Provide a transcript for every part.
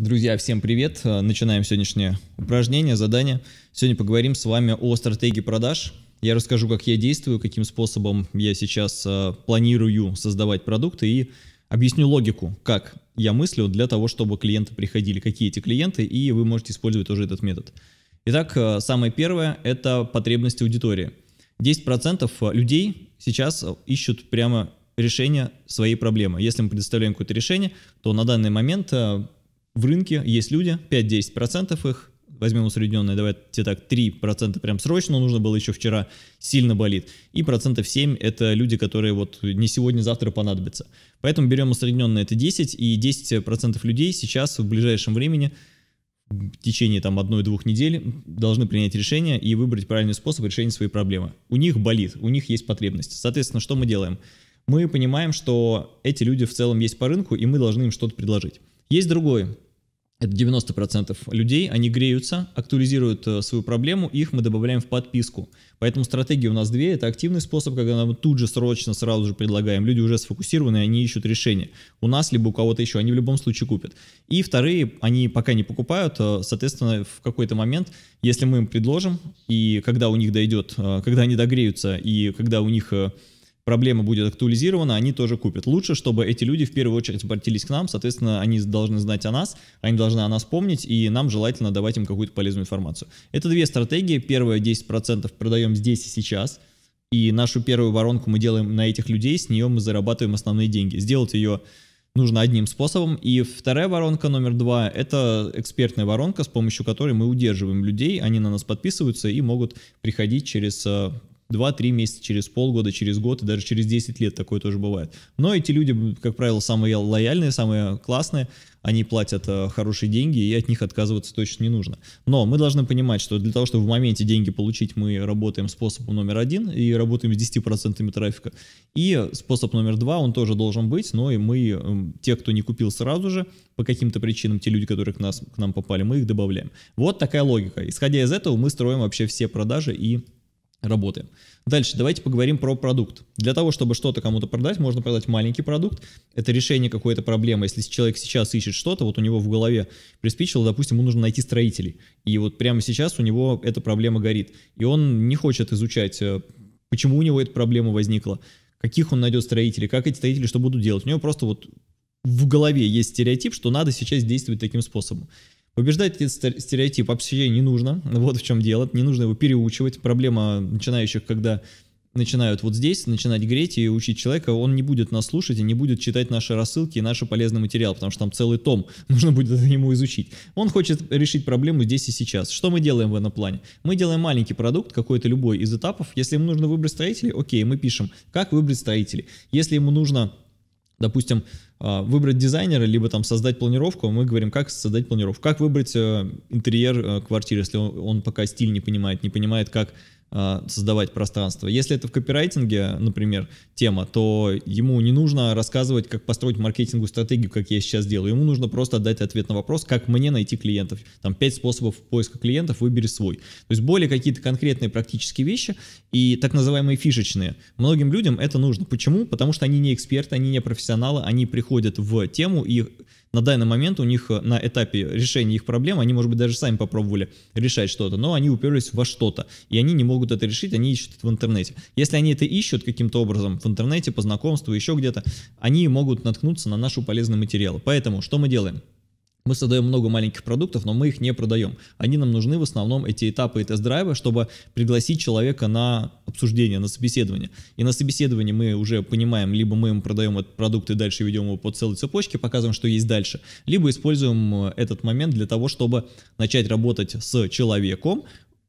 Друзья, всем привет! Начинаем сегодняшнее упражнение, задание. Сегодня поговорим с вами о стратегии продаж. Я расскажу, как я действую, каким способом я сейчас э, планирую создавать продукты и объясню логику, как я мыслю для того, чтобы клиенты приходили, какие эти клиенты, и вы можете использовать уже этот метод. Итак, э, самое первое – это потребности аудитории. 10% э, людей сейчас ищут прямо решение своей проблемы. Если мы предоставляем какое-то решение, то на данный момент в рынке есть люди, 5-10% их, возьмем усредненное, давайте так, 3% прям срочно нужно было еще вчера, сильно болит. И процентов 7 это люди, которые вот не сегодня, завтра понадобятся. Поэтому берем усредненные это 10, и 10% людей сейчас в ближайшем времени в течение там одной-двух недель должны принять решение и выбрать правильный способ решения своей проблемы. У них болит, у них есть потребность. Соответственно, что мы делаем? Мы понимаем, что эти люди в целом есть по рынку, и мы должны им что-то предложить. Есть другой это 90% людей, они греются, актуализируют э, свою проблему, их мы добавляем в подписку. Поэтому стратегии у нас две, это активный способ, когда мы тут же срочно сразу же предлагаем, люди уже сфокусированы, они ищут решение. У нас либо у кого-то еще, они в любом случае купят. И вторые, они пока не покупают, э, соответственно, в какой-то момент, если мы им предложим, и когда у них дойдет, э, когда они догреются, и когда у них проблема будет актуализирована, они тоже купят. Лучше, чтобы эти люди в первую очередь обратились к нам, соответственно, они должны знать о нас, они должны о нас помнить, и нам желательно давать им какую-то полезную информацию. Это две стратегии. Первая 10% продаем здесь и сейчас, и нашу первую воронку мы делаем на этих людей, с нее мы зарабатываем основные деньги. Сделать ее нужно одним способом. И вторая воронка номер два – это экспертная воронка, с помощью которой мы удерживаем людей, они на нас подписываются и могут приходить через э, 2-3 месяца, через полгода, через год и даже через 10 лет такое тоже бывает. Но эти люди, как правило, самые лояльные, самые классные, они платят э, хорошие деньги, и от них отказываться точно не нужно. Но мы должны понимать, что для того, чтобы в моменте деньги получить, мы работаем способом номер один и работаем с 10% трафика. И способ номер два, он тоже должен быть, но и мы, эм, те, кто не купил сразу же, по каким-то причинам, те люди, которые к, нас, к нам попали, мы их добавляем. Вот такая логика. Исходя из этого, мы строим вообще все продажи и работаем. Дальше давайте поговорим про продукт. Для того, чтобы что-то кому-то продать, можно продать маленький продукт. Это решение какой-то проблемы. Если человек сейчас ищет что-то, вот у него в голове приспичило, допустим, ему нужно найти строителей. И вот прямо сейчас у него эта проблема горит. И он не хочет изучать, э, почему у него эта проблема возникла, каких он найдет строителей, как эти строители что будут делать. У него просто вот в голове есть стереотип, что надо сейчас действовать таким способом. Убеждать этот стереотип вообще не нужно, вот в чем дело, не нужно его переучивать. Проблема начинающих, когда начинают вот здесь, начинать греть и учить человека, он не будет нас слушать и не будет читать наши рассылки и наш полезный материал, потому что там целый том, нужно будет это ему изучить. Он хочет решить проблему здесь и сейчас. Что мы делаем в этом плане? Мы делаем маленький продукт, какой-то любой из этапов. Если ему нужно выбрать строителей, окей, мы пишем, как выбрать строителей. Если ему нужно допустим, а, выбрать дизайнера, либо там создать планировку, мы говорим, как создать планировку, как выбрать э, интерьер э, квартиры, если он пока стиль не понимает, не понимает, как а, создавать пространство. Если это в копирайтинге, например, тема, то ему не нужно рассказывать, как построить маркетинговую стратегию, как я сейчас делаю. Ему нужно просто дать ответ на вопрос, как мне найти клиентов. Там пять способов поиска клиентов, выбери свой. То есть более какие-то конкретные практические вещи и так называемые фишечные. Многим людям это нужно. Почему? Потому что они не эксперты, они не профессионалы, они приходят в тему и на данный момент у них э, на этапе решения их проблем, они, может быть, даже сами попробовали решать что-то, но они уперлись во что-то, и они не могут это решить, они ищут это в интернете. Если они это ищут каким-то образом в интернете, по знакомству, еще где-то, они могут наткнуться на наши полезные материалы. Поэтому что мы делаем? Мы создаем много маленьких продуктов, но мы их не продаем. Они нам нужны в основном, эти этапы тест-драйва, чтобы пригласить человека на обсуждение, на собеседование. И на собеседовании мы уже понимаем, либо мы им продаем этот продукт и дальше ведем его по целой цепочке, показываем, что есть дальше, либо используем э, этот момент для того, чтобы начать работать с человеком,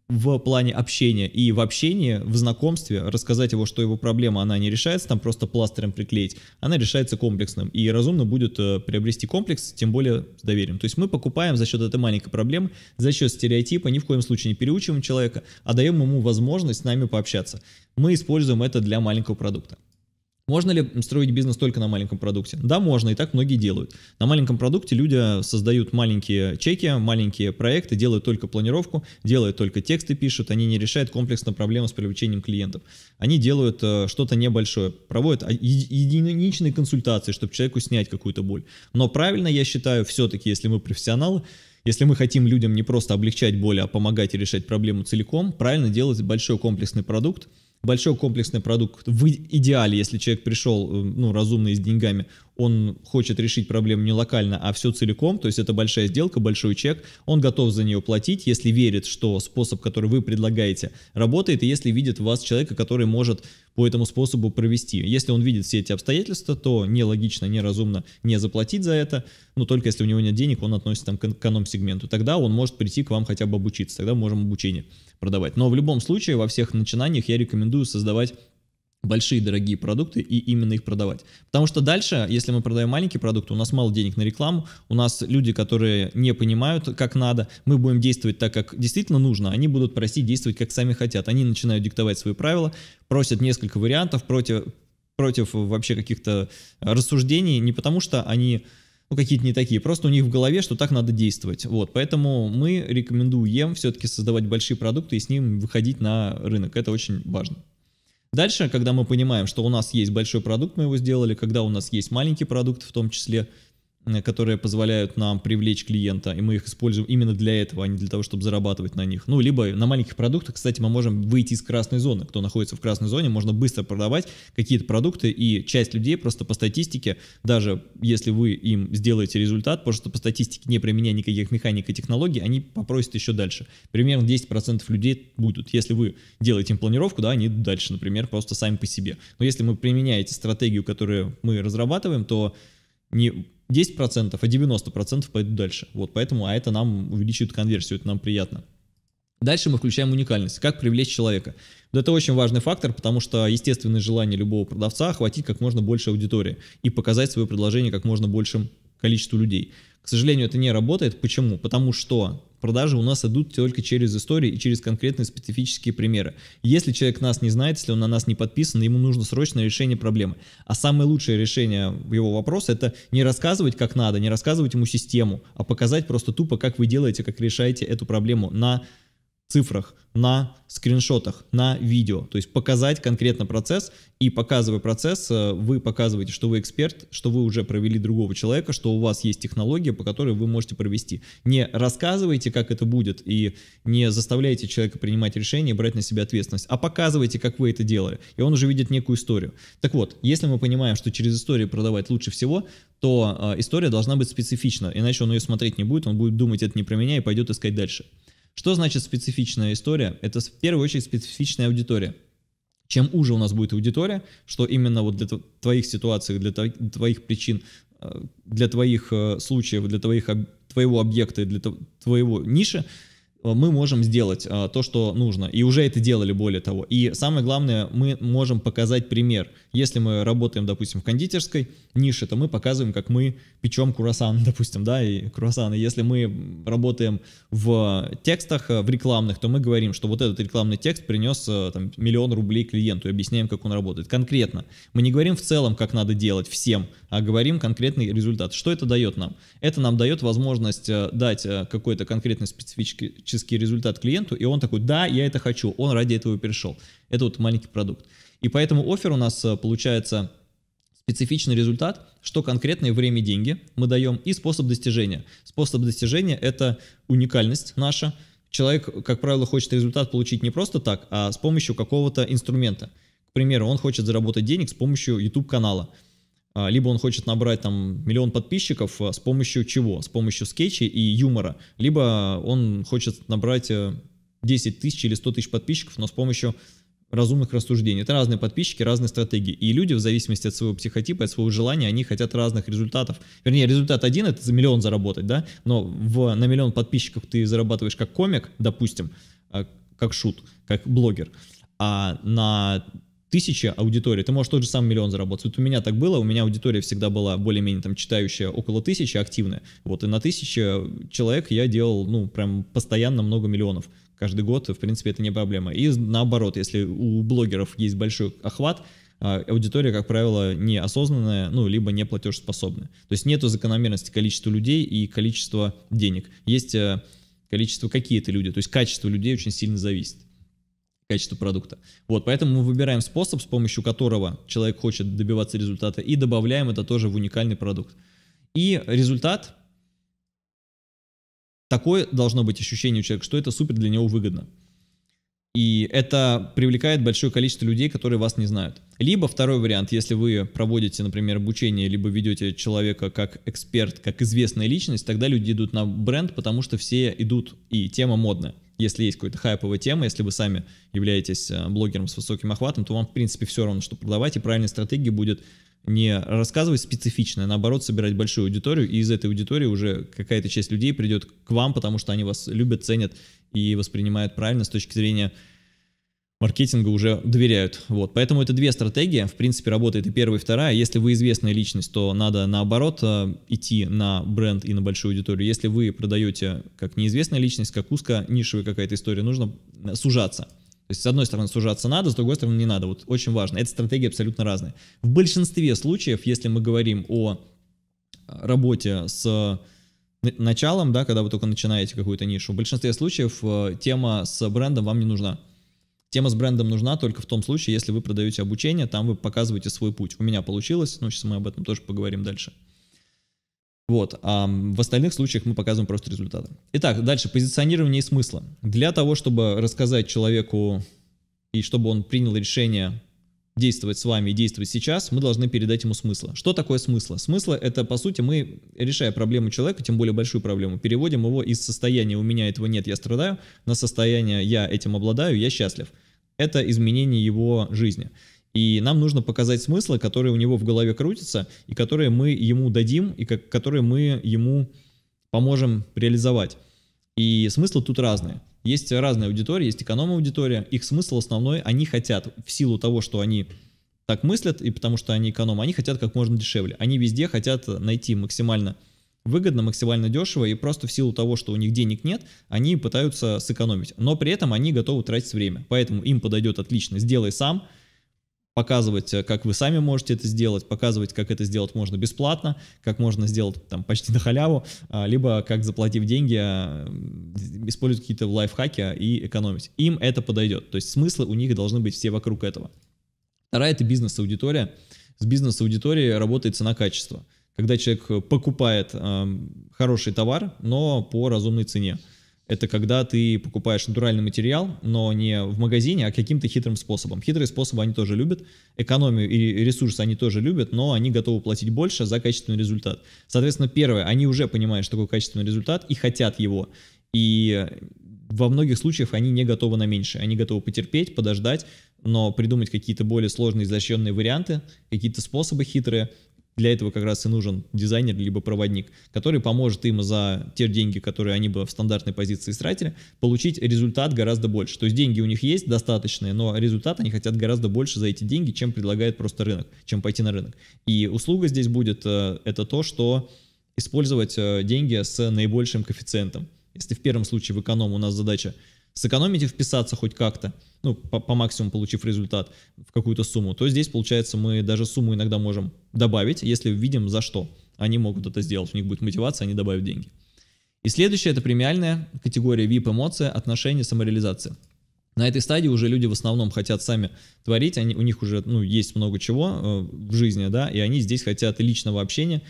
в плане общения и в общении, в знакомстве, рассказать его, что его проблема, она не решается, там просто пластырем приклеить, она решается комплексным, и разумно будет э, приобрести комплекс, тем более с доверием. То есть мы покупаем за счет этой маленькой проблемы, за счет стереотипа, ни в коем случае не переучиваем человека, а даем ему возможность с нами пообщаться. Мы используем это для маленького продукта. Можно ли строить бизнес только на маленьком продукте? Да, можно, и так многие делают. На маленьком продукте люди э, создают маленькие чеки, маленькие проекты, делают только планировку, делают только тексты пишут, они не решают комплексно проблему с привлечением клиентов. Они делают э, что-то небольшое, проводят единичные консультации, чтобы человеку снять какую-то боль. Но правильно, я считаю, все-таки, если мы профессионалы, если мы хотим людям не просто облегчать боль, а помогать и решать проблему целиком, правильно делать большой комплексный продукт, большой комплексный продукт в идеале, если человек пришел, э, ну, разумный с деньгами, он хочет решить проблему не локально, а все целиком, то есть это большая сделка, большой чек, он готов за нее платить, если верит, что способ, который вы предлагаете, работает, и если видит в вас человека, который может по этому способу провести. Если он видит все эти обстоятельства, то нелогично, неразумно не заплатить за это, но только если у него нет денег, он относится там, к эконом-сегменту, тогда он может прийти к вам хотя бы обучиться, тогда мы можем обучение продавать. Но в любом случае во всех начинаниях я рекомендую создавать большие дорогие продукты и именно их продавать. Потому что дальше, если мы продаем маленькие продукты, у нас мало денег на рекламу, у нас люди, которые не понимают, как надо, мы будем действовать так, как действительно нужно, они будут просить действовать, как сами хотят. Они начинают диктовать свои правила, просят несколько вариантов против, против вообще каких-то рассуждений, не потому что они ну, какие-то не такие, просто у них в голове, что так надо действовать. Вот, поэтому мы рекомендуем все-таки создавать большие продукты и с ним выходить на рынок. Это очень важно. Дальше, когда мы понимаем, что у нас есть большой продукт, мы его сделали, когда у нас есть маленький продукт в том числе, Э, которые позволяют нам привлечь клиента, и мы их используем именно для этого, а не для того, чтобы зарабатывать на них. Ну, либо на маленьких продуктах, кстати, мы можем выйти из красной зоны. Кто находится в красной зоне, можно быстро продавать какие-то продукты, и часть людей просто по статистике, даже если вы им сделаете результат, просто по статистике, не применяя никаких механик и технологий, они попросят еще дальше. Примерно 10% людей будут. Если вы делаете им планировку, да, они идут дальше, например, просто сами по себе. Но если вы применяете стратегию, которую мы разрабатываем, то не 10%, а 90% пойдут дальше. Вот поэтому, а это нам увеличивает конверсию, это нам приятно. Дальше мы включаем уникальность. Как привлечь человека? Вот это очень важный фактор, потому что естественное желание любого продавца охватить как можно больше аудитории и показать свое предложение как можно большим количеству людей. К сожалению, это не работает. Почему? Потому что продажи у нас идут только через истории и через конкретные специфические примеры. Если человек нас не знает, если он на нас не подписан, ему нужно срочное решение проблемы. А самое лучшее решение его вопроса это не рассказывать как надо, не рассказывать ему систему, а показать просто тупо, как вы делаете, как решаете эту проблему на цифрах, на скриншотах, на видео. То есть показать конкретно процесс и показывая процесс, э, вы показываете, что вы эксперт, что вы уже провели другого человека, что у вас есть технология, по которой вы можете провести. Не рассказывайте, как это будет, и не заставляйте человека принимать решение, брать на себя ответственность, а показывайте, как вы это делали, и он уже видит некую историю. Так вот, если мы понимаем, что через историю продавать лучше всего, то э, история должна быть специфична, иначе он ее смотреть не будет, он будет думать, это не про меня, и пойдет искать дальше. Что значит специфичная история? Это в первую очередь специфичная аудитория. Чем уже у нас будет аудитория, что именно вот для твоих ситуаций, для твоих причин, э, для твоих э, случаев, для твоих, твоего объекта, для твоего ниши, э, мы можем сделать то, что нужно. И уже это делали, более того. И самое главное, мы можем показать пример. Если мы работаем, допустим, в кондитерской нише, то мы показываем, как мы печем круассан, допустим, да, и круассаны. Если мы работаем в текстах, э, в рекламных, то мы говорим, что вот этот рекламный текст принес э, там, миллион рублей клиенту и объясняем, как он работает конкретно. Мы не говорим в целом, как надо делать всем, а говорим конкретный результат. Что это дает нам? Это нам дает возможность э, дать какой-то конкретный специфический результат клиенту, и он такой, да, я это хочу, он ради этого перешел. Это вот маленький продукт. И поэтому офер у нас э, получается специфичный результат, что конкретное время и деньги мы даем и способ достижения. Способ достижения – это уникальность наша. Человек, как правило, хочет результат получить не просто так, а с помощью какого-то инструмента. К примеру, он хочет заработать денег с помощью YouTube-канала. А, либо он хочет набрать там миллион подписчиков э, с помощью чего? С помощью скетчей и юмора. Либо он хочет набрать 10 э, тысяч или 100 тысяч подписчиков, но с помощью разумных рассуждений. Это разные подписчики, разные стратегии. И люди в зависимости от своего психотипа, от своего желания, они хотят разных результатов. Вернее, результат один — это за миллион заработать, да? Но в, на миллион подписчиков ты зарабатываешь как комик, допустим, а, как шут, как блогер. А на тысячи аудитории ты можешь тот же самый миллион заработать. Вот у меня так было, у меня аудитория всегда была более-менее там читающая около тысячи, активная. Вот и на тысячи человек я делал, ну, прям постоянно много миллионов каждый год, в принципе, это не проблема. И наоборот, если у блогеров есть большой охват, а, аудитория, как правило, неосознанная, ну, либо не платежеспособная. То есть нету закономерности количества людей и количества денег. Есть э, количество какие-то люди, то есть качество людей очень сильно зависит качество продукта. Вот, поэтому мы выбираем способ, с помощью которого человек хочет добиваться результата, и добавляем это тоже в уникальный продукт. И результат Такое должно быть ощущение у человека, что это супер для него выгодно. И это привлекает большое количество людей, которые вас не знают. Либо второй вариант, если вы проводите, например, обучение, либо ведете человека как эксперт, как известная личность, тогда люди идут на бренд, потому что все идут, и тема модная. Если есть какая-то хайповая тема, если вы сами являетесь э, блогером с высоким охватом, то вам, в принципе, все равно, что продавать, и правильной стратегией будет не рассказывать специфично, а наоборот собирать большую аудиторию, и из этой аудитории уже какая-то часть людей придет к вам, потому что они вас любят, ценят и воспринимают правильно с точки зрения маркетинга уже доверяют. Вот. Поэтому это две стратегии. В принципе, работает и первая, и вторая. Если вы известная личность, то надо наоборот э, идти на бренд и на большую аудиторию. Если вы продаете как неизвестная личность, как узко нишевая какая-то история, нужно сужаться. То есть, с одной стороны, сужаться надо, с другой стороны, не надо. Вот очень важно. Это стратегии абсолютно разные. В большинстве случаев, если мы говорим о а, работе с началом, да, когда вы только начинаете какую-то нишу, в большинстве случаев э, тема с брендом вам не нужна. Тема с брендом нужна только в том случае, если вы продаете обучение, там вы показываете свой путь. У меня получилось, но ну, сейчас мы об этом тоже поговорим дальше. Вот, а в остальных случаях мы показываем просто результаты. Итак, дальше, позиционирование и смысла. Для того, чтобы рассказать человеку и чтобы он принял решение действовать с вами и действовать сейчас, мы должны передать ему смысл. Что такое смысл? Смысл — это, по сути, мы, решая проблему человека, тем более большую проблему, переводим его из состояния «у меня этого нет, я страдаю» на состояние «я этим обладаю, я счастлив». Это изменение его жизни. И нам нужно показать смыслы, которые у него в голове крутятся, и которые мы ему дадим, и как, которые мы ему поможем реализовать. И смыслы тут разные. Есть разная аудитория, есть эконом-аудитория. Их смысл основной, они хотят, в силу того, что они так мыслят, и потому что они эконом, они хотят как можно дешевле. Они везде хотят найти максимально выгодно, максимально дешево, и просто в силу того, что у них денег нет, они пытаются сэкономить. Но при этом они готовы тратить время. Поэтому им подойдет отлично «сделай сам», показывать, э, как вы сами можете это сделать, показывать, как это сделать можно бесплатно, как можно сделать там почти на халяву, а, либо как заплатив деньги, а, использовать какие-то лайфхаки и экономить. Им это подойдет. То есть смыслы у них должны быть все вокруг этого. Вторая – это бизнес-аудитория. С бизнес-аудиторией работает цена-качество. Когда человек э, покупает э, хороший товар, но по разумной цене. Это когда ты покупаешь натуральный материал, но не в магазине, а каким-то хитрым способом. Хитрые способы они тоже любят, экономию и ресурсы они тоже любят, но они готовы платить больше за качественный результат. Соответственно, первое, они уже понимают, что такое качественный результат и хотят его. И во многих случаях они не готовы на меньше. Они готовы потерпеть, подождать, но придумать какие-то более сложные, изощренные варианты, какие-то способы хитрые, для этого как раз и нужен дизайнер либо проводник, который поможет им за те деньги, которые они бы в стандартной позиции истратили, получить результат гораздо больше. То есть деньги у них есть достаточные, но результат они хотят гораздо больше за эти деньги, чем предлагает просто рынок, чем пойти на рынок. И услуга здесь будет э, это то, что использовать э, деньги с наибольшим коэффициентом. Если в первом случае в эконом у нас задача сэкономить и вписаться хоть как-то, ну, по, по максимуму получив результат в какую-то сумму, то здесь, получается, мы даже сумму иногда можем добавить, если видим за что они могут это сделать, у них будет мотивация, они добавят деньги. И следующее – это премиальная категория VIP-эмоция, отношения, самореализация. На этой стадии уже люди в основном хотят сами творить, они, у них уже ну, есть много чего э, в жизни, да, и они здесь хотят личного общения,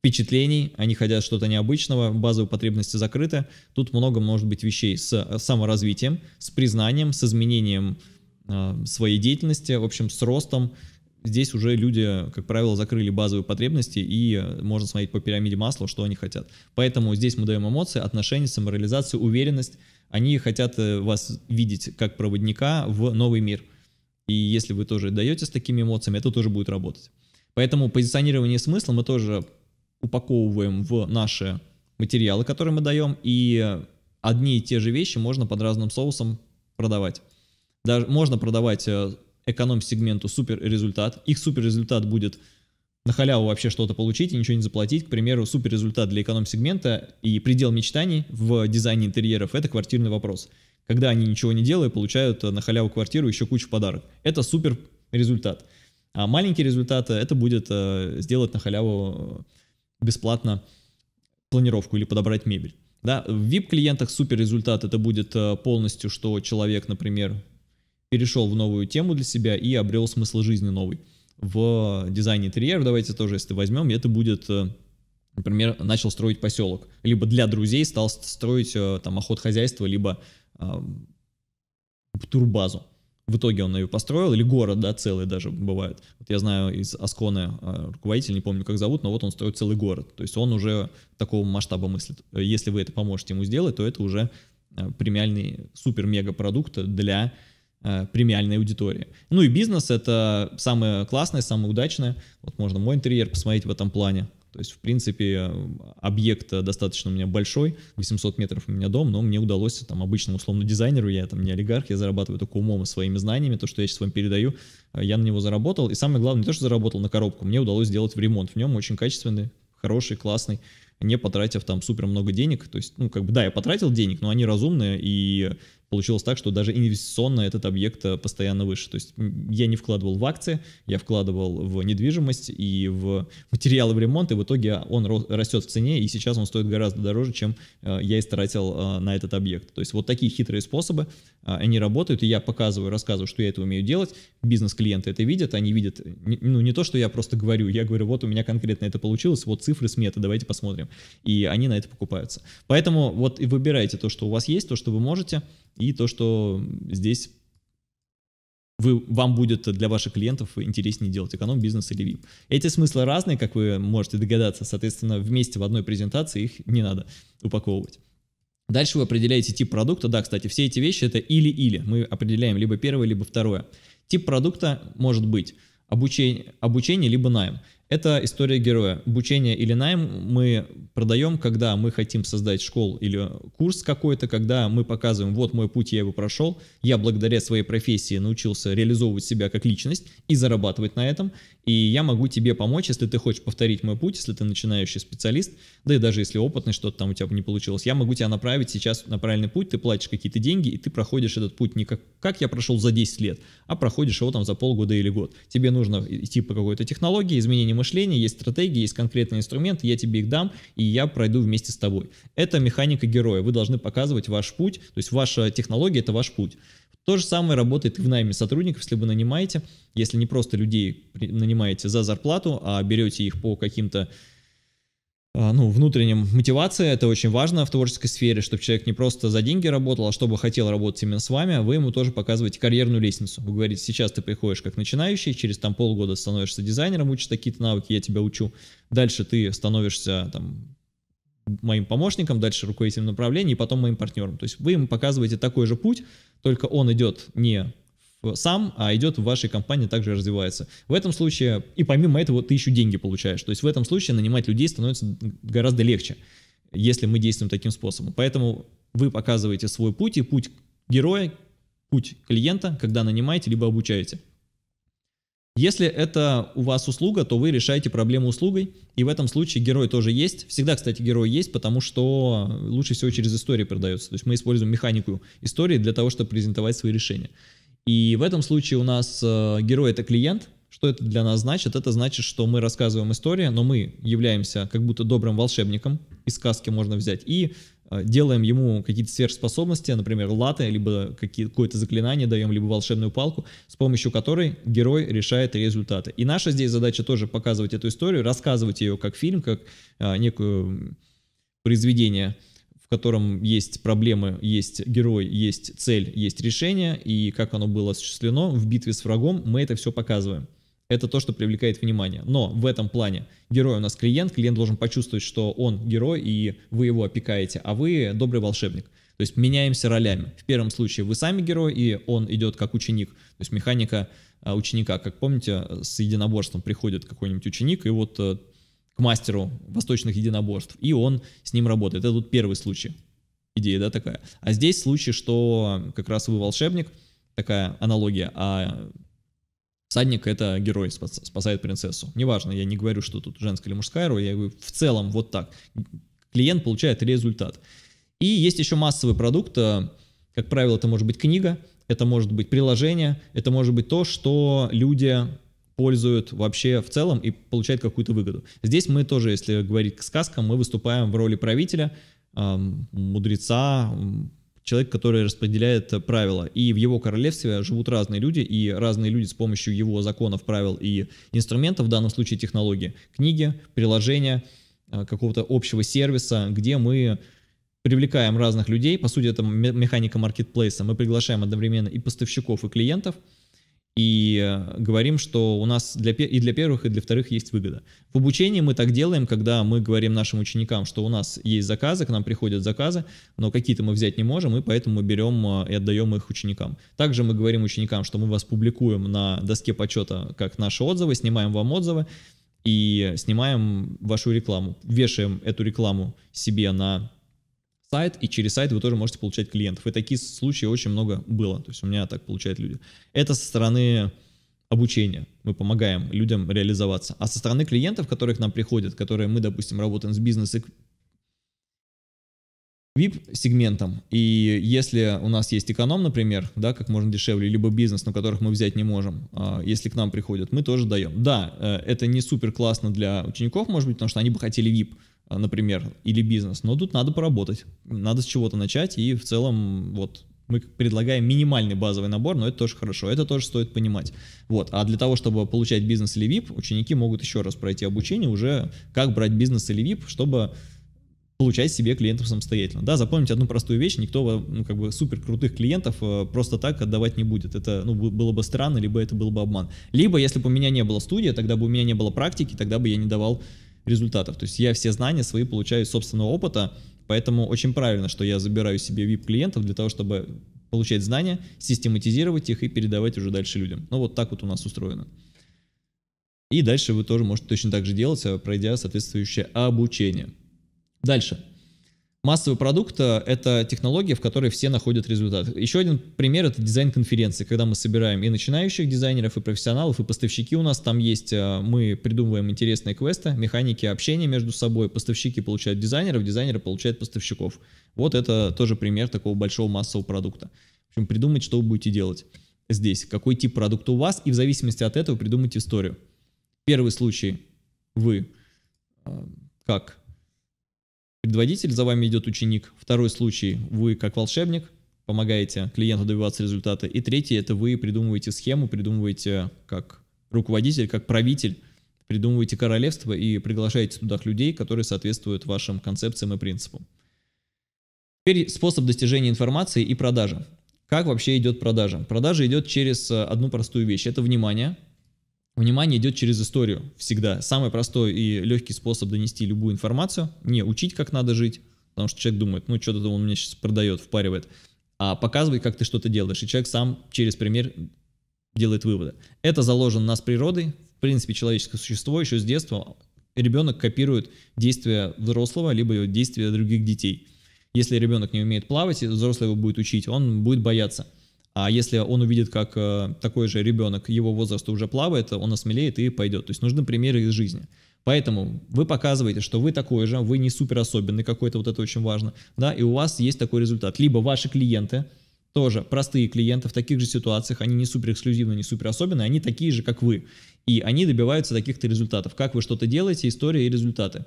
впечатлений, они хотят что-то необычного, базовые потребности закрыты. Тут много может быть вещей с э, саморазвитием, с признанием, с изменением э, своей деятельности, в общем, с ростом. Здесь уже люди, как правило, закрыли базовые потребности, и э, можно смотреть по пирамиде масла, что они хотят. Поэтому здесь мы даем эмоции, отношения, самореализацию, уверенность. Они хотят вас видеть как проводника в новый мир. И если вы тоже даете с такими эмоциями, это тоже будет работать. Поэтому позиционирование смысла мы тоже упаковываем в наши материалы, которые мы даем, и одни и те же вещи можно под разным соусом продавать. Даже можно продавать э, эконом-сегменту супер результат. Их супер результат будет на халяву вообще что-то получить и ничего не заплатить. К примеру, супер результат для эконом-сегмента и предел мечтаний в дизайне интерьеров – это квартирный вопрос. Когда они ничего не делают, получают э, на халяву квартиру еще кучу подарок. Это супер результат. А маленький результат – это будет э, сделать на халяву бесплатно планировку или подобрать мебель. Да, в VIP-клиентах супер результат это будет э, полностью, что человек, например, перешел в новую тему для себя и обрел смысл жизни новый. В дизайне интерьера, давайте тоже, если возьмем, это будет, э, например, начал строить поселок, либо для друзей стал строить э, там охот хозяйства, либо э, турбазу в итоге он ее построил, или город, да, целый даже бывает. Вот я знаю из Асконы а, руководитель, не помню, как зовут, но вот он строит целый город. То есть он уже такого масштаба мыслит. Если вы это поможете ему сделать, то это уже а, премиальный супер-мега-продукт для а, премиальной аудитории. Ну и бизнес — это самое классное, самое удачное. Вот можно мой интерьер посмотреть в этом плане. То есть, в принципе, объект э, достаточно у меня большой, 800 метров у меня дом, но мне удалось там обычному условно дизайнеру, я там не олигарх, я зарабатываю только умом и своими знаниями, то, что я сейчас вам передаю, э, я на него заработал. И самое главное, не то, что заработал на коробку, мне удалось сделать в ремонт в нем очень качественный, хороший, классный, не потратив там супер много денег. То есть, ну, как бы, да, я потратил денег, но они разумные, и получилось так, что даже инвестиционно этот объект э, постоянно выше. То есть я не вкладывал в акции, я вкладывал в недвижимость и в материалы в ремонт, и в итоге он растет в цене, и сейчас он стоит гораздо дороже, чем э, я истратил э, на этот объект. То есть вот такие хитрые способы, они работают, и я показываю, рассказываю, что я это умею делать, бизнес-клиенты это видят, они видят, ну не то, что я просто говорю, я говорю, вот у меня конкретно это получилось, вот цифры сметы, давайте посмотрим, и они на это покупаются. Поэтому вот и выбирайте то, что у вас есть, то, что вы можете, и то, что здесь вы, вам будет для ваших клиентов интереснее делать эконом-бизнес или VIP. Эти смыслы разные, как вы можете догадаться, соответственно, вместе в одной презентации их не надо упаковывать. Дальше вы определяете тип продукта. Да, кстати, все эти вещи это или-или. Мы определяем либо первое, либо второе. Тип продукта может быть обучение, обучение либо найм. Это история героя. Обучение или найм мы продаем, когда мы хотим создать школу или курс какой-то, когда мы показываем, вот мой путь, я его прошел, я благодаря своей профессии научился реализовывать себя как личность и зарабатывать на этом, и я могу тебе помочь, если ты хочешь повторить мой путь, если ты начинающий специалист, да и даже если опытный, что-то там у тебя не получилось, я могу тебя направить сейчас на правильный путь, ты платишь какие-то деньги, и ты проходишь этот путь не как, как я прошел за 10 лет, а проходишь его там за полгода или год. Тебе нужно идти по какой-то технологии, изменения мышления, есть стратегии, есть конкретные инструменты, я тебе их дам, и я пройду вместе с тобой. Это механика героя. Вы должны показывать ваш путь, то есть ваша технология — это ваш путь. То же самое работает и в найме сотрудников, если вы нанимаете, если не просто людей нанимаете за зарплату, а берете их по каким-то а, ну, внутренним мотивация, это очень важно в творческой сфере, чтобы человек не просто за деньги работал, а чтобы хотел работать именно с вами, а вы ему тоже показываете карьерную лестницу. Вы говорите, сейчас ты приходишь как начинающий, через там полгода становишься дизайнером, учишь какие то навыки, я тебя учу. Дальше ты становишься там моим помощником, дальше руководителем направления и потом моим партнером. То есть вы ему показываете такой же путь, только он идет не сам, а идет в вашей компании, также развивается. В этом случае, и помимо этого, ты еще деньги получаешь. То есть в этом случае нанимать людей становится гораздо легче, если мы действуем таким способом. Поэтому вы показываете свой путь и путь героя, путь клиента, когда нанимаете, либо обучаете. Если это у вас услуга, то вы решаете проблему услугой, и в этом случае герой тоже есть. Всегда, кстати, герой есть, потому что лучше всего через истории продается. То есть мы используем механику истории для того, чтобы презентовать свои решения. И в этом случае у нас э, герой это клиент. Что это для нас значит? Это значит, что мы рассказываем историю, но мы являемся как будто добрым волшебником, из сказки можно взять, и э, делаем ему какие-то сверхспособности, например, латы, либо какое-то заклинание даем, либо волшебную палку, с помощью которой герой решает результаты. И наша здесь задача тоже показывать эту историю, рассказывать ее как фильм, как а, некую произведение в котором есть проблемы, есть герой, есть цель, есть решение, и как оно было осуществлено в битве с врагом, мы это все показываем. Это то, что привлекает внимание. Но в этом плане герой у нас клиент, клиент должен почувствовать, что он герой, и вы его опекаете, а вы добрый волшебник. То есть меняемся ролями. В первом случае вы сами герой, и он идет как ученик. То есть механика а, ученика. Как помните, с единоборством приходит какой-нибудь ученик, и вот э, к мастеру восточных единоборств, и он с ним работает. Это тут первый случай, идея, да, такая. А здесь случай, что как раз вы волшебник, такая аналогия, а всадник — это герой, спасает принцессу. Неважно, я не говорю, что тут женская или мужская роль, я говорю в целом вот так. Клиент получает результат. И есть еще массовый продукт, э, как правило, это может быть книга, это может быть приложение, это может быть то, что люди пользуют вообще в целом и получают какую-то выгоду. Здесь мы тоже, если говорить к сказкам, мы выступаем в роли правителя, мудреца, человек, который распределяет правила. И в его королевстве живут разные люди, и разные люди с помощью его законов, правил и инструментов, в данном случае технологии, книги, приложения, а, какого-то общего сервиса, где мы привлекаем разных людей, по сути это механика маркетплейса, мы приглашаем одновременно и поставщиков, и клиентов – и э, говорим, что у нас для, и для первых, и для вторых есть выгода. В обучении мы так делаем, когда мы говорим нашим ученикам, что у нас есть заказы, к нам приходят заказы, но какие-то мы взять не можем, и поэтому берем э, и отдаем их ученикам. Также мы говорим ученикам, что мы вас публикуем на доске почета как наши отзывы, снимаем вам отзывы и снимаем вашу рекламу, вешаем эту рекламу себе на сайт, и через сайт вы тоже можете получать клиентов. И таких случаев очень много было. То есть у меня так получают люди. Это со стороны обучения. Мы помогаем людям реализоваться. А со стороны клиентов, которые к нам приходят, которые мы, допустим, работаем с бизнес VIP-сегментом, и если у нас есть эконом, например, да, как можно дешевле, либо бизнес, но которых мы взять не можем, а, если к нам приходят, мы тоже даем. Да, э, это не супер классно для учеников, может быть, потому что они бы хотели VIP, Э, например, или бизнес. Но тут надо поработать, надо с чего-то начать, и в целом вот мы предлагаем минимальный базовый набор, но это тоже хорошо, это тоже стоит понимать. Вот. А для того, чтобы получать бизнес или VIP, ученики могут еще раз пройти обучение уже, как брать бизнес или VIP, чтобы получать себе клиентов самостоятельно. Да, запомните одну простую вещь, никто ну, как бы супер крутых клиентов э, просто так отдавать не будет. Это ну, было бы странно, либо это был бы обман. Либо, если бы у меня не было студии, тогда бы у меня не было практики, тогда бы я не давал результатов. То есть я все знания свои получаю из собственного опыта, поэтому очень правильно, что я забираю себе VIP-клиентов для того, чтобы получать знания, систематизировать их и передавать уже дальше людям. Ну вот так вот у нас устроено. И дальше вы тоже можете точно так же делать, э, пройдя соответствующее обучение. Дальше. Массовый продукт э, – это технология, в которой все находят результат. Еще один пример – это дизайн конференции, когда мы собираем и начинающих дизайнеров, и профессионалов, и поставщики у нас там есть. Э, мы придумываем интересные квесты, механики общения между собой. Поставщики получают дизайнеров, дизайнеры получают поставщиков. Вот это тоже пример такого большого массового продукта. В общем, придумать, что вы будете делать здесь, какой тип продукта у вас, и в зависимости от этого придумать историю. Первый случай – вы э, как предводитель, за вами идет ученик. Второй случай, вы как волшебник, помогаете клиенту добиваться результата. И третий, это вы придумываете схему, придумываете как руководитель, как правитель, придумываете королевство и приглашаете туда людей, которые соответствуют вашим концепциям и принципам. Теперь способ достижения информации и продажи. Как вообще идет продажа? Продажа идет через э, одну простую вещь. Это внимание. Внимание идет через историю всегда. Самый простой и легкий способ донести любую информацию, не учить, как надо жить, потому что человек думает, ну что-то он мне сейчас продает, впаривает, а показывай, как ты что-то делаешь, и человек сам через пример делает выводы. Это заложено у нас природой, в принципе, человеческое существо еще с детства, ребенок копирует действия взрослого, либо действия других детей. Если ребенок не умеет плавать, и взрослый его будет учить, он будет бояться – а если он увидит, как э, такой же ребенок его возраста уже плавает, он осмелеет и пойдет. То есть нужны примеры из жизни. Поэтому вы показываете, что вы такой же, вы не супер особенный какой-то, вот это очень важно, да, и у вас есть такой результат. Либо ваши клиенты, тоже простые клиенты в таких же ситуациях, они не супер эксклюзивные, не супер особенные, они такие же, как вы. И они добиваются таких-то результатов. Как вы что-то делаете, история и результаты.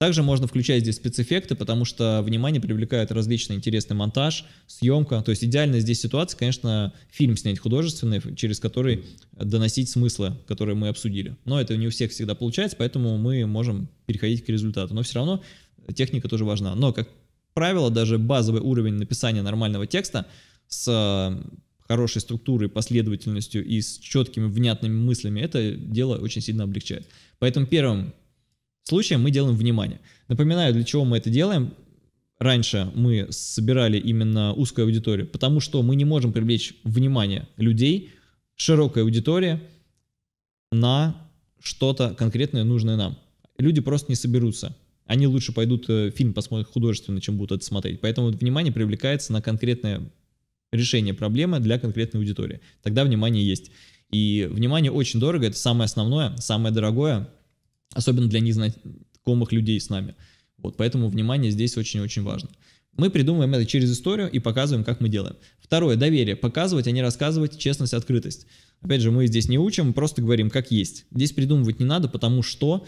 Также можно включать здесь спецэффекты, потому что внимание привлекает различный интересный монтаж, съемка. То есть идеальная здесь ситуация, конечно, фильм снять художественный, через который доносить смыслы, которые мы обсудили. Но это не у всех всегда получается, поэтому мы можем переходить к результату. Но все равно техника тоже важна. Но, как правило, даже базовый уровень написания нормального текста с э, хорошей структурой, последовательностью и с четкими, внятными мыслями, это дело очень сильно облегчает. Поэтому первым Случаем мы делаем внимание. Напоминаю, для чего мы это делаем. Раньше мы собирали именно узкую аудиторию, потому что мы не можем привлечь внимание людей, широкой аудитории на что-то конкретное, нужное нам. Люди просто не соберутся. Они лучше пойдут э, фильм посмотрят художественный, чем будут это смотреть. Поэтому внимание привлекается на конкретное решение проблемы для конкретной аудитории. Тогда внимание есть. И внимание очень дорого, это самое основное, самое дорогое, особенно для незнакомых людей с нами. Вот, поэтому внимание здесь очень-очень важно. Мы придумываем это через историю и показываем, как мы делаем. Второе, доверие. Показывать, а не рассказывать, честность, открытость. Опять же, мы здесь не учим, просто говорим, как есть. Здесь придумывать не надо, потому что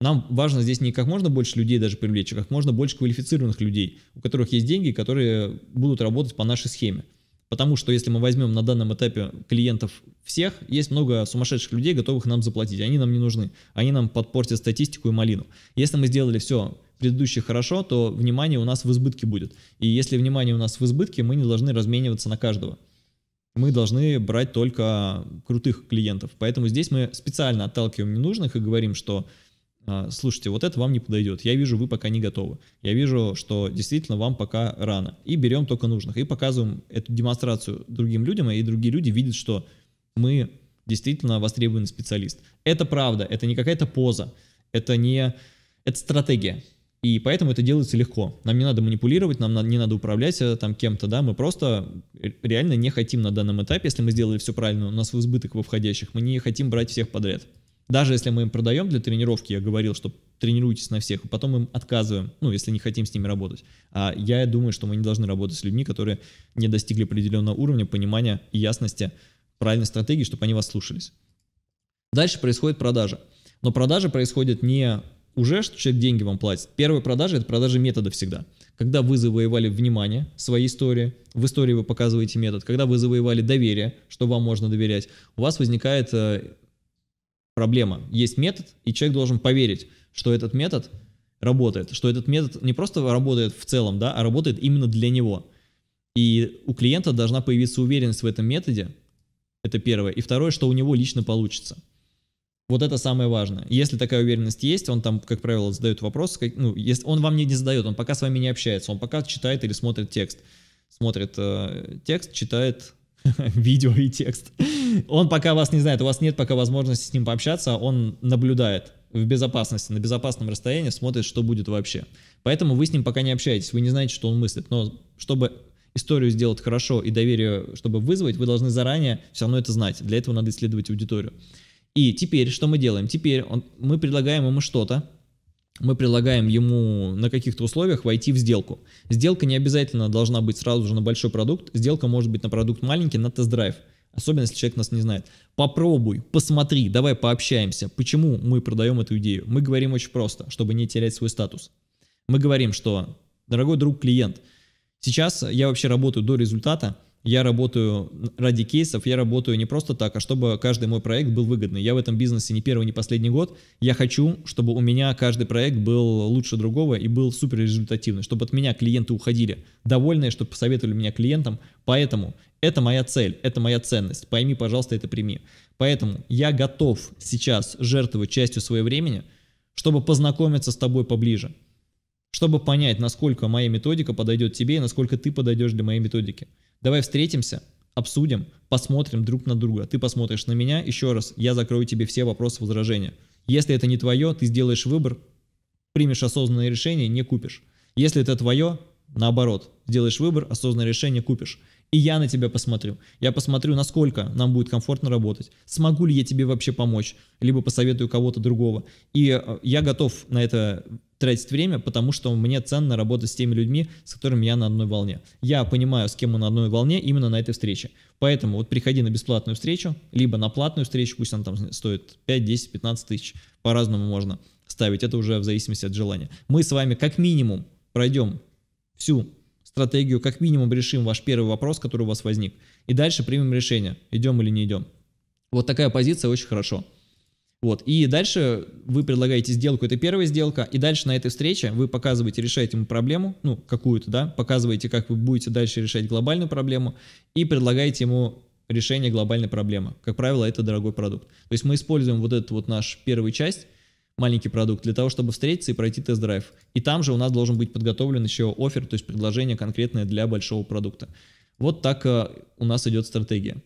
нам важно здесь не как можно больше людей даже привлечь, а как можно больше квалифицированных людей, у которых есть деньги, которые будут работать по нашей схеме. Потому что если мы возьмем на данном этапе клиентов всех, есть много сумасшедших людей, готовых нам заплатить. Они нам не нужны. Они нам подпортят статистику и малину. Если мы сделали все предыдущее хорошо, то внимание у нас в избытке будет. И если внимание у нас в избытке, мы не должны размениваться на каждого. Мы должны брать только крутых клиентов. Поэтому здесь мы специально отталкиваем ненужных и говорим, что а, слушайте, вот это вам не подойдет, я вижу, вы пока не готовы, я вижу, что действительно вам пока рано, и берем только нужных, и показываем эту демонстрацию другим людям, и другие люди видят, что мы действительно востребованный специалист. Это правда, это не какая-то поза, это не... это стратегия. И поэтому это делается легко. Нам не надо манипулировать, нам не надо управлять э, там кем-то, да, мы просто реально не хотим на данном этапе, если мы сделали все правильно, у нас в избыток во входящих, мы не хотим брать всех подряд. Даже если мы им продаем для тренировки, я говорил, что тренируйтесь на всех, и а потом им отказываем, ну, если не хотим с ними работать. А я думаю, что мы не должны работать с людьми, которые не достигли определенного уровня понимания и ясности правильной стратегии, чтобы они вас слушались. Дальше происходит продажа. Но продажа происходит не уже, что человек деньги вам платит. Первая продажа – это продажа метода всегда. Когда вы завоевали внимание своей истории, в истории вы показываете метод, когда вы завоевали доверие, что вам можно доверять, у вас возникает э, проблема. Есть метод, и человек должен поверить, что этот метод работает, что этот метод не просто работает в целом, да, а работает именно для него. И у клиента должна появиться уверенность в этом методе, это первое. И второе, что у него лично получится. Вот это самое важное. Если такая уверенность есть, он там, как правило, задает вопрос, как, ну, если он вам не, не задает, он пока с вами не общается, он пока читает или смотрит текст. Смотрит э, текст, читает видео и текст. Он пока вас не знает, у вас нет пока возможности с ним пообщаться, он наблюдает в безопасности, на безопасном расстоянии, смотрит, что будет вообще. Поэтому вы с ним пока не общаетесь, вы не знаете, что он мыслит. Но чтобы историю сделать хорошо и доверие, чтобы вызвать, вы должны заранее все равно это знать. Для этого надо исследовать аудиторию. И теперь что мы делаем? Теперь он, мы предлагаем ему что-то, мы предлагаем ему на каких-то условиях войти в сделку. Сделка не обязательно должна быть сразу же на большой продукт, сделка может быть на продукт маленький, на тест-драйв. Особенно, если человек нас не знает. Попробуй, посмотри, давай пообщаемся. Почему мы продаем эту идею? Мы говорим очень просто, чтобы не терять свой статус. Мы говорим, что, дорогой друг клиент, сейчас я вообще работаю до результата, я работаю ради кейсов, я работаю не просто так, а чтобы каждый мой проект был выгодный. Я в этом бизнесе не первый, не последний год. Я хочу, чтобы у меня каждый проект был лучше другого и был супер результативный, чтобы от меня клиенты уходили довольные, чтобы посоветовали меня клиентам. Поэтому это моя цель, это моя ценность. Пойми, пожалуйста, это прими. Поэтому я готов сейчас жертвовать частью своего времени, чтобы познакомиться с тобой поближе, чтобы понять, насколько моя методика подойдет тебе и насколько ты подойдешь для моей методики. Давай встретимся, обсудим, посмотрим друг на друга. Ты посмотришь на меня, еще раз, я закрою тебе все вопросы, возражения. Если это не твое, ты сделаешь выбор, примешь осознанное решение, не купишь. Если это твое, наоборот, сделаешь выбор, осознанное решение, купишь. И я на тебя посмотрю. Я посмотрю, насколько нам будет комфортно работать. Смогу ли я тебе вообще помочь? Либо посоветую кого-то другого. И э, я готов на это тратить время, потому что мне ценно работать с теми людьми, с которыми я на одной волне. Я понимаю, с кем мы на одной волне именно на этой встрече. Поэтому вот приходи на бесплатную встречу, либо на платную встречу, пусть она там стоит 5, 10, 15 тысяч, по-разному можно ставить, это уже в зависимости от желания. Мы с вами как минимум пройдем всю стратегию, как минимум решим ваш первый вопрос, который у вас возник, и дальше примем решение, идем или не идем. Вот такая позиция очень хорошо. Вот. И дальше вы предлагаете сделку, это первая сделка, и дальше на этой встрече вы показываете, решаете ему проблему, ну, какую-то, да, показываете, как вы будете дальше решать глобальную проблему, и предлагаете ему решение глобальной проблемы. Как правило, это дорогой продукт. То есть мы используем вот этот вот наш первый часть, маленький продукт, для того, чтобы встретиться и пройти тест-драйв. И там же у нас должен быть подготовлен еще офер, то есть предложение конкретное для большого продукта. Вот так э, у нас идет стратегия.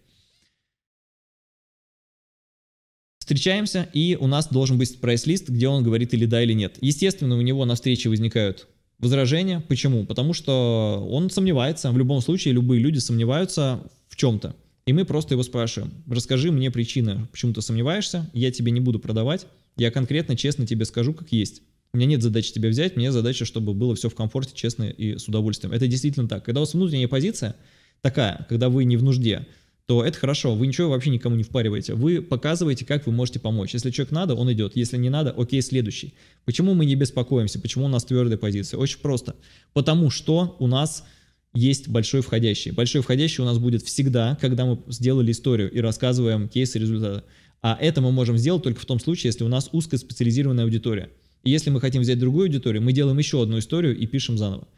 Встречаемся, и у нас должен быть прайс-лист, где он говорит или да, или нет. Естественно, у него на встрече возникают возражения. Почему? Потому что он сомневается. В любом случае, любые люди сомневаются в чем-то. И мы просто его спрашиваем, расскажи мне причины, почему ты сомневаешься, я тебе не буду продавать, я конкретно, честно тебе скажу, как есть. У меня нет задачи тебя взять, мне задача, чтобы было все в комфорте, честно и с удовольствием. Это действительно так. Когда у вас внутренняя позиция такая, когда вы не в нужде, то это хорошо, вы ничего вообще никому не впариваете. Вы показываете, как вы можете помочь. Если человек надо, он идет. Если не надо, окей, следующий. Почему мы не беспокоимся? Почему у нас твердая позиция? Очень просто. Потому что у нас есть большой входящий. Большой входящий у нас будет всегда, когда мы сделали историю и рассказываем кейсы результаты. А это мы можем сделать только в том случае, если у нас узкая специализированная аудитория. И если мы хотим взять другую аудиторию, мы делаем еще одну историю и пишем заново.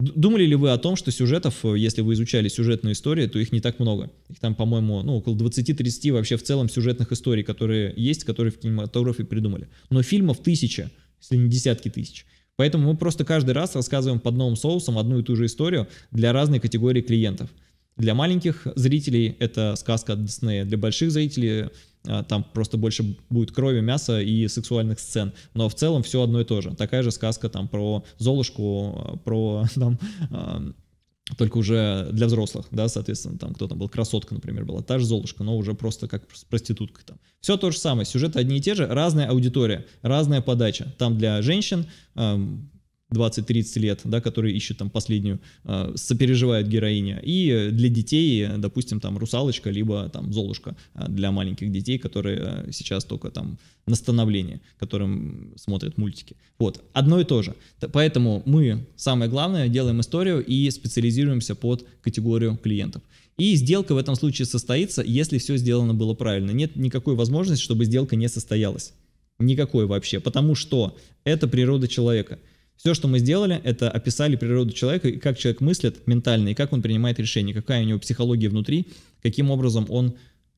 Думали ли вы о том, что сюжетов, э, если вы изучали сюжетную историю, то их не так много? Их там, по-моему, ну, около 20-30 вообще в целом сюжетных историй, которые есть, которые в кинематографе придумали. Но фильмов тысяча, если не десятки тысяч. Поэтому мы просто каждый раз рассказываем под новым соусом одну и ту же историю для разной категории клиентов. Для маленьких зрителей это сказка от Диснея, для больших зрителей а, там просто больше будет крови, мяса и сексуальных сцен. Но в целом все одно и то же. Такая же сказка там про Золушку, про там а, только уже для взрослых, да, соответственно, там кто там был, красотка, например, была, та же Золушка, но уже просто как с проституткой там. Все то же самое, сюжеты одни и те же, разная аудитория, разная подача. Там для женщин эм, 20-30 лет, да, которые ищут там последнюю, э, сопереживают героиня. И для детей, допустим, там русалочка, либо там золушка а, для маленьких детей, которые а, сейчас только там на становление, которым смотрят мультики. Вот, одно и то же. Поэтому мы, самое главное, делаем историю и специализируемся под категорию клиентов. И сделка в этом случае состоится, если все сделано было правильно. Нет никакой возможности, чтобы сделка не состоялась. Никакой вообще, потому что это природа человека – все, что мы сделали, это описали природу человека, и как человек мыслит ментально, и как он принимает решения, какая у него психология внутри, каким образом он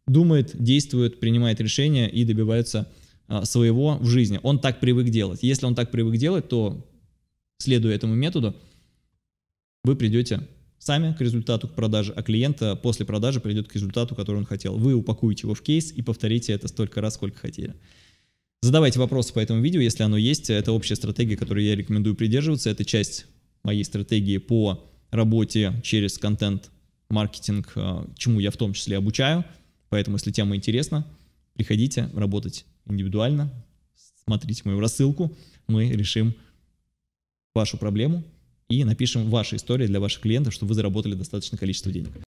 думает, действует, принимает решения и добивается а, своего в жизни. Он так привык делать. Если он так привык делать, то, следуя этому методу, вы придете сами к результату к продаже, а клиента после продажи придет к результату, который он хотел. Вы упакуете его в кейс и повторите это столько раз, сколько хотели. Задавайте вопросы по этому видео, если оно есть. Это общая стратегия, которую я рекомендую придерживаться. Это часть моей стратегии по работе через контент-маркетинг, э, чему я в том числе обучаю. Поэтому, если тема интересна, приходите работать индивидуально, смотрите мою рассылку, мы решим вашу проблему и напишем ваши истории для ваших клиентов, чтобы вы заработали достаточное количество денег.